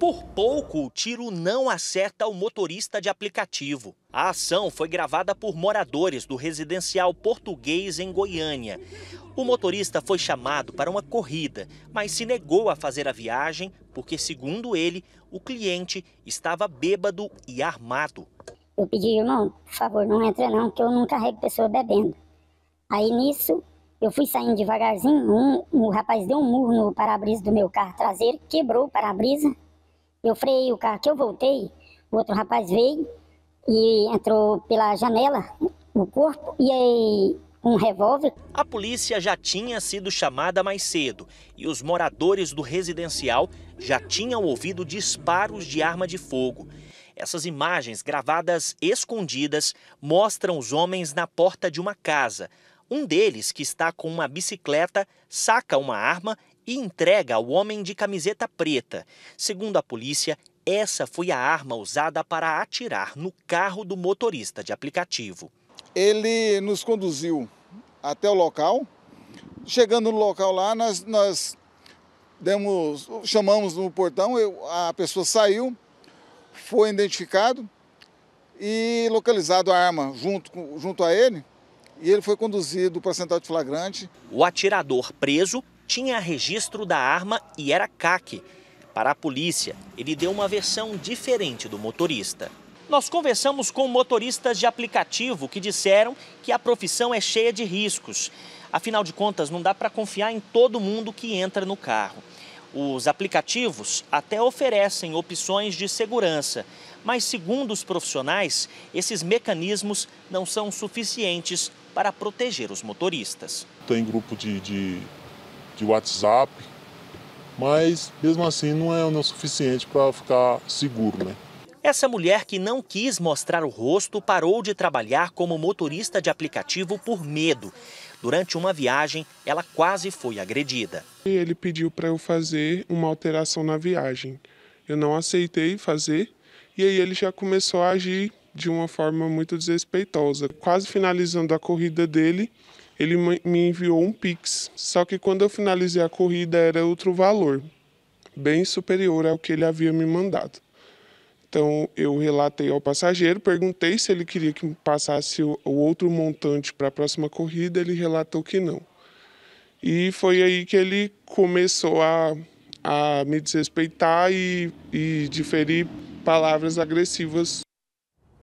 Por pouco, o tiro não acerta o motorista de aplicativo. A ação foi gravada por moradores do residencial português em Goiânia. O motorista foi chamado para uma corrida, mas se negou a fazer a viagem porque, segundo ele, o cliente estava bêbado e armado. Eu pedi, irmão, por favor, não entra não, que eu não carrego pessoa bebendo. Aí nisso, eu fui saindo devagarzinho, um, um rapaz deu um murro no para-brisa do meu carro traseiro, quebrou o para-brisa, eu freiei o carro que eu voltei, o outro rapaz veio e entrou pela janela, o corpo, e aí um revólver. A polícia já tinha sido chamada mais cedo e os moradores do residencial já tinham ouvido disparos de arma de fogo. Essas imagens, gravadas escondidas, mostram os homens na porta de uma casa. Um deles, que está com uma bicicleta, saca uma arma e entrega ao homem de camiseta preta. Segundo a polícia, essa foi a arma usada para atirar no carro do motorista de aplicativo. Ele nos conduziu até o local. Chegando no local lá, nós, nós demos, chamamos no portão, eu, a pessoa saiu, foi identificado e localizado a arma junto, junto a ele. E ele foi conduzido para a central de flagrante. O atirador preso tinha registro da arma e era CAC. Para a polícia, ele deu uma versão diferente do motorista. Nós conversamos com motoristas de aplicativo que disseram que a profissão é cheia de riscos. Afinal de contas, não dá para confiar em todo mundo que entra no carro. Os aplicativos até oferecem opções de segurança, mas, segundo os profissionais, esses mecanismos não são suficientes para proteger os motoristas. Tem grupo de, de de WhatsApp, mas mesmo assim não é, não é o suficiente para ficar seguro, né? Essa mulher que não quis mostrar o rosto parou de trabalhar como motorista de aplicativo por medo. Durante uma viagem, ela quase foi agredida. Ele pediu para eu fazer uma alteração na viagem. Eu não aceitei fazer e aí ele já começou a agir de uma forma muito desrespeitosa. Quase finalizando a corrida dele, ele me enviou um Pix. Só que quando eu finalizei a corrida era outro valor, bem superior ao que ele havia me mandado. Então eu relatei ao passageiro, perguntei se ele queria que passasse o outro montante para a próxima corrida, ele relatou que não. E foi aí que ele começou a, a me desrespeitar e, e diferir palavras agressivas